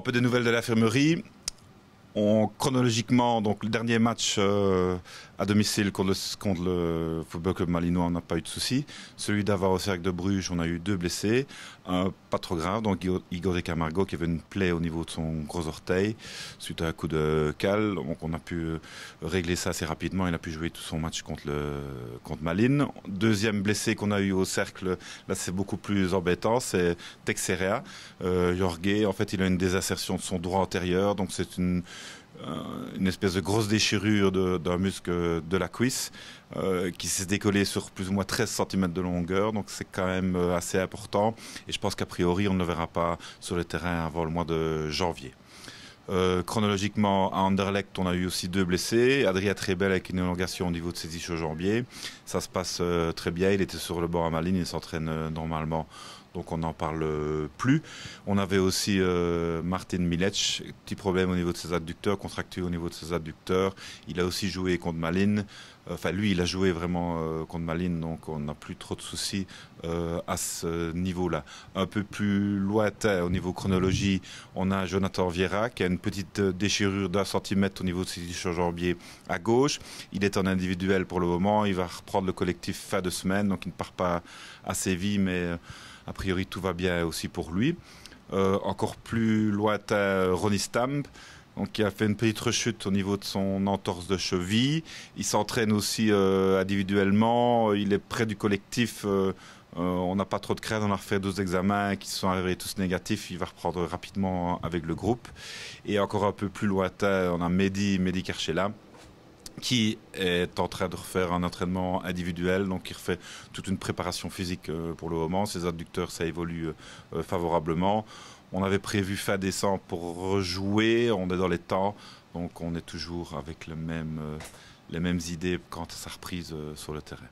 un peu de nouvelles de l'infirmerie chronologiquement, donc le dernier match euh, à domicile contre le, Football Club Malinois, on n'a pas eu de soucis. Celui d'avoir au Cercle de Bruges, on a eu deux blessés, un pas trop grave. Donc Igor de Camargo qui avait une plaie au niveau de son gros orteil suite à un coup de cale. Donc on a pu euh, régler ça assez rapidement. Il a pu jouer tout son match contre, le, contre Malines. Deuxième blessé qu'on a eu au Cercle, là c'est beaucoup plus embêtant, c'est Texerea. Euh, Jorge, en fait, il a une désassertion de son droit antérieur, donc c'est une euh, une espèce de grosse déchirure d'un muscle de la cuisse euh, qui s'est décollé sur plus ou moins 13 cm de longueur. Donc c'est quand même euh, assez important. Et je pense qu'a priori, on ne le verra pas sur le terrain avant le mois de janvier. chronologiquement, à Anderlecht, on a eu aussi deux blessés. Adria Trebel avec une élongation au niveau de ses ischio-jambiers. Ça se passe très bien. Il était sur le banc à Malines. Il s'entraîne normalement donc on n'en parle euh, plus. On avait aussi euh, Martin Milec, petit problème au niveau de ses adducteurs, contractué au niveau de ses adducteurs. Il a aussi joué contre Malines. Euh, enfin, lui, il a joué vraiment contre Malines, donc on n'a plus trop de soucis à ce niveau-là. Un peu plus lointain au niveau chronologie, on a Jonathan Vieira qui a une petite déchirure d'un centimètre au niveau de ses jambiers à gauche. Il est en individuel pour le moment. Il va reprendre le collectif fin de semaine, donc il ne part pas à Séville, mais a priori, tout va bien aussi pour lui. Euh, encore plus lointain, Ronnie Stamp, qui a fait une petite rechute au niveau de son entorse de cheville. Il s'entraîne aussi euh, individuellement. Il est près du collectif. Euh, on n'a pas trop de crainte. On a refait deux examens qui sont arrivés tous négatifs. Il va reprendre rapidement avec le groupe. Et encore un peu plus lointain, on a Mehdi, Mehdi Karchela qui est en train de refaire un entraînement individuel, donc il refait toute une préparation physique euh, pour le moment. Ses adducteurs, ça évolue euh, euh, favorablement. On avait prévu fin décembre pour rejouer, on est dans les temps, donc on est toujours avec les mêmes idées quant à sa reprise sur le terrain.